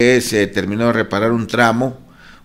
se terminó de reparar un tramo,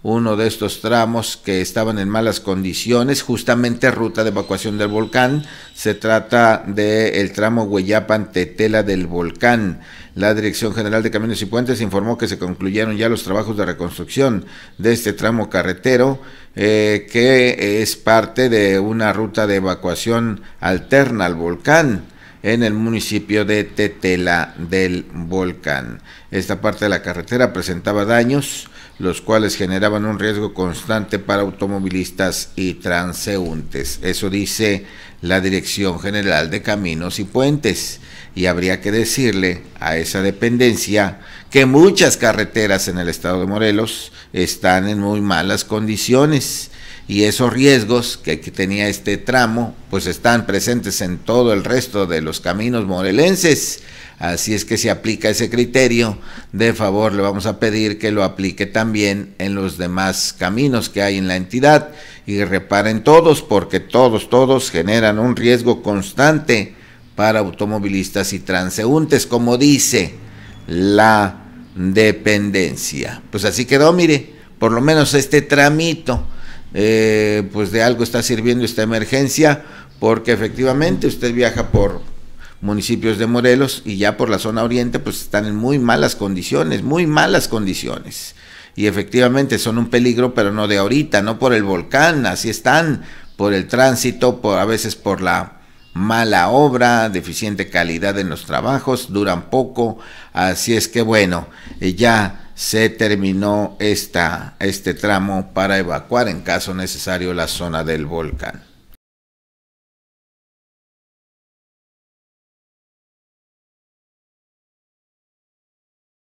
uno de estos tramos que estaban en malas condiciones, justamente ruta de evacuación del volcán. Se trata del tramo Hueyapan-Tetela del volcán. La Dirección General de Caminos y Puentes informó que se concluyeron ya los trabajos de reconstrucción de este tramo carretero, eh, que es parte de una ruta de evacuación alterna al volcán en el municipio de Tetela del Volcán. Esta parte de la carretera presentaba daños, los cuales generaban un riesgo constante para automovilistas y transeúntes. Eso dice la Dirección General de Caminos y Puentes. Y habría que decirle a esa dependencia que muchas carreteras en el estado de Morelos están en muy malas condiciones y esos riesgos que tenía este tramo pues están presentes en todo el resto de los caminos morelenses. Así es que si aplica ese criterio, de favor le vamos a pedir que lo aplique también en los demás caminos que hay en la entidad y reparen todos porque todos, todos generan un riesgo constante para automovilistas y transeúntes, como dice la dependencia. Pues así quedó, mire, por lo menos este tramito eh, pues de algo está sirviendo esta emergencia, porque efectivamente usted viaja por municipios de Morelos y ya por la zona oriente, pues están en muy malas condiciones, muy malas condiciones. Y efectivamente son un peligro, pero no de ahorita, no por el volcán, así están, por el tránsito, por a veces por la mala obra, deficiente calidad en los trabajos, duran poco, así es que bueno, eh, ya se terminó esta, este tramo para evacuar en caso necesario la zona del volcán.